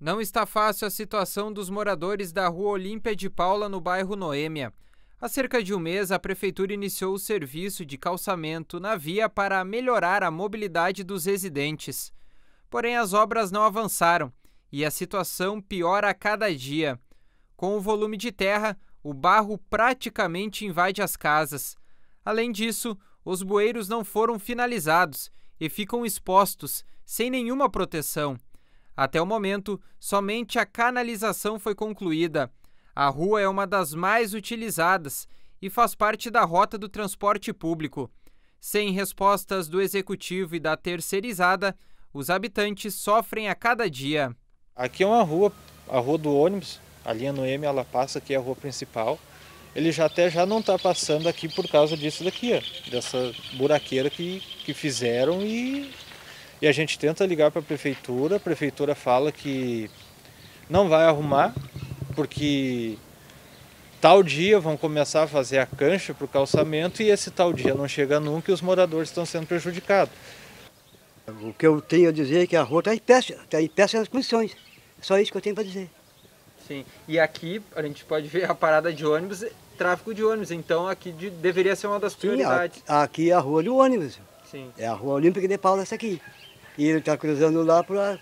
Não está fácil a situação dos moradores da Rua Olímpia de Paula, no bairro Noêmia. Há cerca de um mês, a prefeitura iniciou o serviço de calçamento na via para melhorar a mobilidade dos residentes. Porém, as obras não avançaram e a situação piora a cada dia. Com o volume de terra, o barro praticamente invade as casas. Além disso, os bueiros não foram finalizados e ficam expostos, sem nenhuma proteção. Até o momento, somente a canalização foi concluída. A rua é uma das mais utilizadas e faz parte da rota do transporte público. Sem respostas do executivo e da terceirizada, os habitantes sofrem a cada dia. Aqui é uma rua, a rua do ônibus, a linha no M ela passa aqui é a rua principal. Ele já até já não está passando aqui por causa disso daqui, ó, dessa buraqueira que, que fizeram e e a gente tenta ligar para a prefeitura, a prefeitura fala que não vai arrumar, porque tal dia vão começar a fazer a cancha para o calçamento e esse tal dia não chega nunca e os moradores estão sendo prejudicados. O que eu tenho a dizer é que a rua está em péssimas tá péssima condições. É só isso que eu tenho para dizer. Sim, e aqui a gente pode ver a parada de ônibus, tráfego de ônibus, então aqui de, deveria ser uma das prioridades. Sim, aqui é a rua de ônibus. Sim. É a rua Olímpica de Paula essa aqui. E ele está cruzando lá para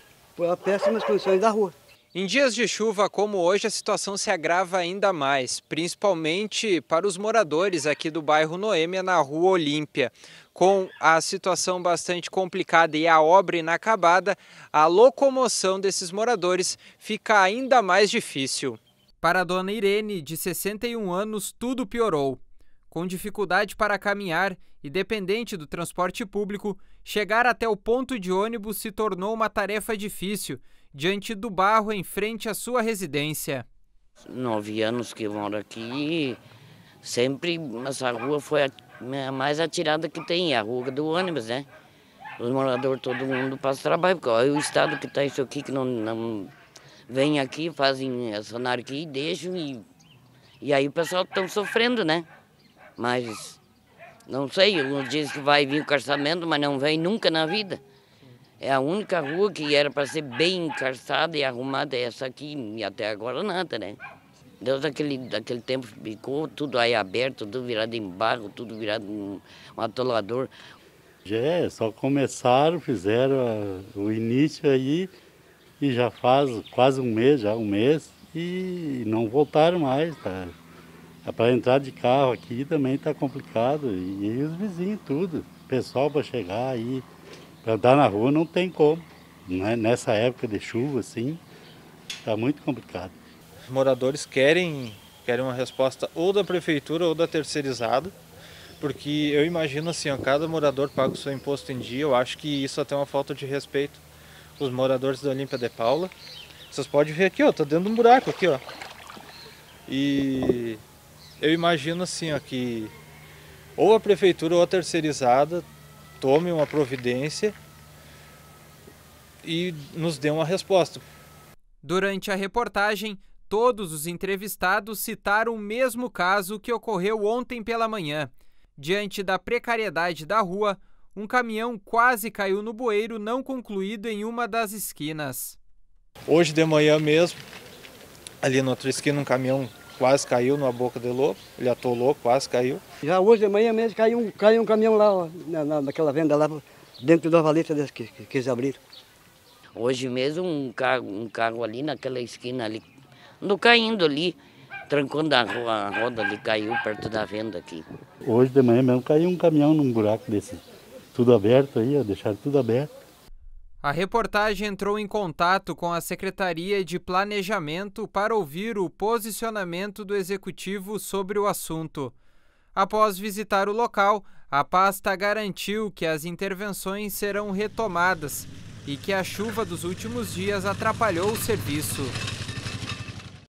péssimas condições da rua. Em dias de chuva como hoje, a situação se agrava ainda mais, principalmente para os moradores aqui do bairro Noêmia, na Rua Olímpia. Com a situação bastante complicada e a obra inacabada, a locomoção desses moradores fica ainda mais difícil. Para a dona Irene, de 61 anos, tudo piorou com dificuldade para caminhar e dependente do transporte público, chegar até o ponto de ônibus se tornou uma tarefa difícil diante do barro em frente à sua residência. Nove anos que moro aqui, sempre essa rua foi a mais atirada que tem, a rua do ônibus, né? Os moradores, todo mundo passa trabalho, porque é o estado que está isso aqui, que não, não vem aqui, fazem essa anarquia e deixam, e, e aí o pessoal está sofrendo, né? Mas não sei, uns dizem que vai vir o calçamento, mas não vem nunca na vida. É a única rua que era para ser bem encarçada e arrumada, é essa aqui, e até agora nada, né? Deus daquele, daquele tempo ficou tudo aí aberto, tudo virado em barro, tudo virado um, um atolador. É, só começaram, fizeram o início aí e já faz quase um mês, já um mês, e não voltaram mais, tá? É para entrar de carro aqui também está complicado. E, os vizinhos, tudo. O pessoal para chegar aí, para andar na rua não tem como. Né? Nessa época de chuva, assim, está muito complicado. Os moradores querem, querem uma resposta ou da prefeitura ou da terceirizada porque eu imagino assim, ó, cada morador paga o seu imposto em dia, eu acho que isso é até é uma falta de respeito os moradores da Olímpia de Paula. Vocês podem ver aqui, ó, tá dentro de um buraco aqui, ó. E eu imagino assim, ó, que ou a prefeitura ou a terceirizada tome uma providência e nos dê uma resposta. Durante a reportagem, todos os entrevistados citaram o mesmo caso que ocorreu ontem pela manhã. Diante da precariedade da rua, um caminhão quase caiu no bueiro não concluído em uma das esquinas. Hoje de manhã mesmo, ali na outra esquina, um caminhão quase caiu na boca de lobo, ele atolou, quase caiu. Já hoje de manhã mesmo caiu um, caiu um caminhão lá, na, naquela venda lá, dentro da valeta que, que, que eles abriram. Hoje mesmo um carro, um carro ali naquela esquina ali, não caindo ali, trancando a, rua a roda ali, caiu perto da venda aqui. Hoje de manhã mesmo caiu um caminhão num buraco desse, tudo aberto aí, ó, deixaram tudo aberto. A reportagem entrou em contato com a Secretaria de Planejamento para ouvir o posicionamento do executivo sobre o assunto. Após visitar o local, a pasta garantiu que as intervenções serão retomadas e que a chuva dos últimos dias atrapalhou o serviço.